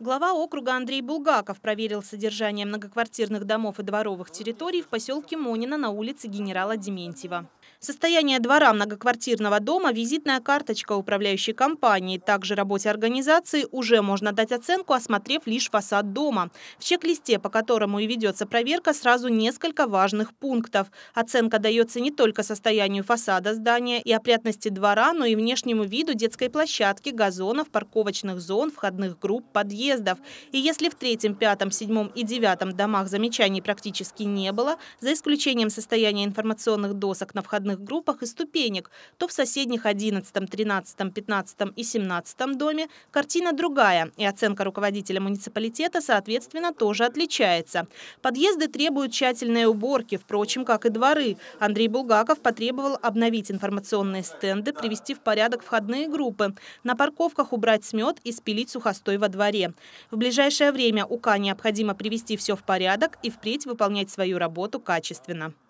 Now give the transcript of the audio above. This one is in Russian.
Глава округа Андрей Булгаков проверил содержание многоквартирных домов и дворовых территорий в поселке Монина на улице генерала Дементьева. Состояние двора многоквартирного дома, визитная карточка управляющей компании, также работе организации уже можно дать оценку, осмотрев лишь фасад дома. В чек-листе, по которому и ведется проверка, сразу несколько важных пунктов. Оценка дается не только состоянию фасада здания и опрятности двора, но и внешнему виду детской площадки, газонов, парковочных зон, входных групп, подъездов. И если в третьем, пятом, седьмом и девятом домах замечаний практически не было, за исключением состояния информационных досок на входных разных группах и ступенек, то в соседних 11, 13, 15 и 17 доме картина другая, и оценка руководителя муниципалитета, соответственно, тоже отличается. Подъезды требуют тщательной уборки, впрочем, как и дворы. Андрей Булгаков потребовал обновить информационные стенды, привести в порядок входные группы, на парковках убрать смет и спилить сухостой во дворе. В ближайшее время УК необходимо привести все в порядок и впредь выполнять свою работу качественно.